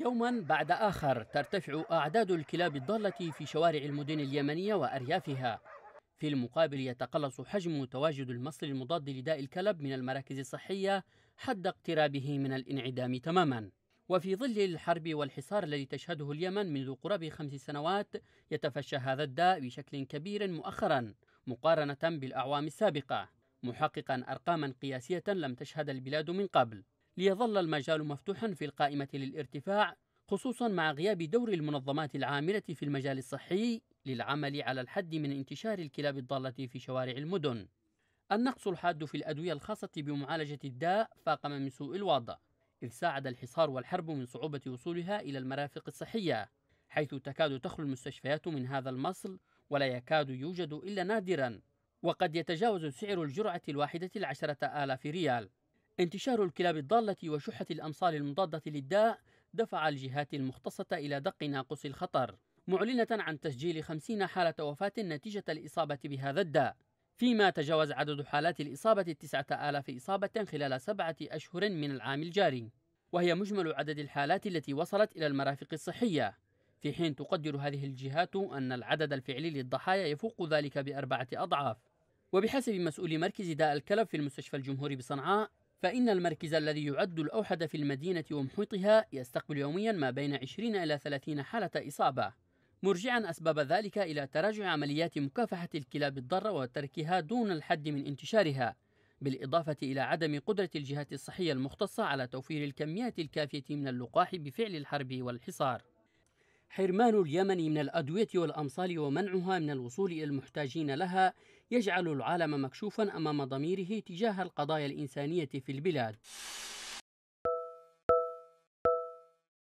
يوما بعد آخر ترتفع أعداد الكلاب الضالة في شوارع المدن اليمنية وأريافها في المقابل يتقلص حجم تواجد المصل المضاد لداء الكلب من المراكز الصحية حد اقترابه من الانعدام تماما وفي ظل الحرب والحصار الذي تشهده اليمن منذ قرابة خمس سنوات يتفشى هذا الداء بشكل كبير مؤخرا مقارنة بالأعوام السابقة محققا أرقاما قياسية لم تشهد البلاد من قبل ليظل المجال مفتوحا في القائمة للارتفاع خصوصا مع غياب دور المنظمات العاملة في المجال الصحي للعمل على الحد من انتشار الكلاب الضالة في شوارع المدن. النقص الحاد في الأدوية الخاصة بمعالجة الداء فاقم من سوء الوضع، إذ ساعد الحصار والحرب من صعوبة وصولها إلى المرافق الصحية، حيث تكاد تخلو المستشفيات من هذا المصل ولا يكاد يوجد إلا نادرا، وقد يتجاوز سعر الجرعة الواحدة العشرة آلاف ريال. انتشار الكلاب الضالة وشحة الأمصال المضادة للداء دفع الجهات المختصة إلى دق ناقص الخطر معلنة عن تسجيل 50 حالة وفاة نتيجة الإصابة بهذا الداء فيما تجاوز عدد حالات الإصابة 9000 إصابة خلال سبعة أشهر من العام الجاري وهي مجمل عدد الحالات التي وصلت إلى المرافق الصحية في حين تقدر هذه الجهات أن العدد الفعلي للضحايا يفوق ذلك بأربعة أضعاف وبحسب مسؤول مركز داء الكلب في المستشفى الجمهوري بصنعاء فإن المركز الذي يعد الأوحد في المدينة ومحيطها يستقبل يوميا ما بين 20 إلى 30 حالة إصابة مرجعا أسباب ذلك إلى تراجع عمليات مكافحة الكلاب الضارة وتركها دون الحد من انتشارها بالإضافة إلى عدم قدرة الجهات الصحية المختصة على توفير الكميات الكافية من اللقاح بفعل الحرب والحصار حرمان اليمن من الأدوية والأمصال ومنعها من الوصول إلى المحتاجين لها يجعل العالم مكشوفا أمام ضميره تجاه القضايا الإنسانية في البلاد